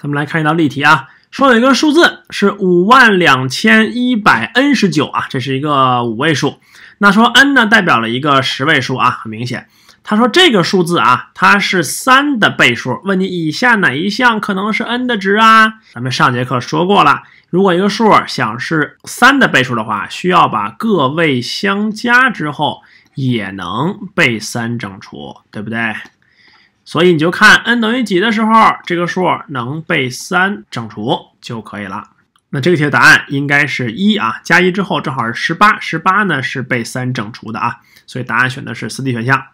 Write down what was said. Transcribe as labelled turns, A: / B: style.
A: 咱们来看一道例题啊，说有一个数字是五万两千一百 n 十九啊，这是一个五位数，那说 n 呢代表了一个十位数啊，很明显。他说这个数字啊，它是三的倍数，问你以下哪一项可能是 n 的值啊？咱们上节课说过了，如果一个数想是三的倍数的话，需要把个位相加之后也能被三整除，对不对？所以你就看 n 等于几的时候，这个数能被三整除就可以了。那这个题的答案应该是一啊，加一之后正好是十八，十八呢是被三整除的啊，所以答案选的是四 D 选项。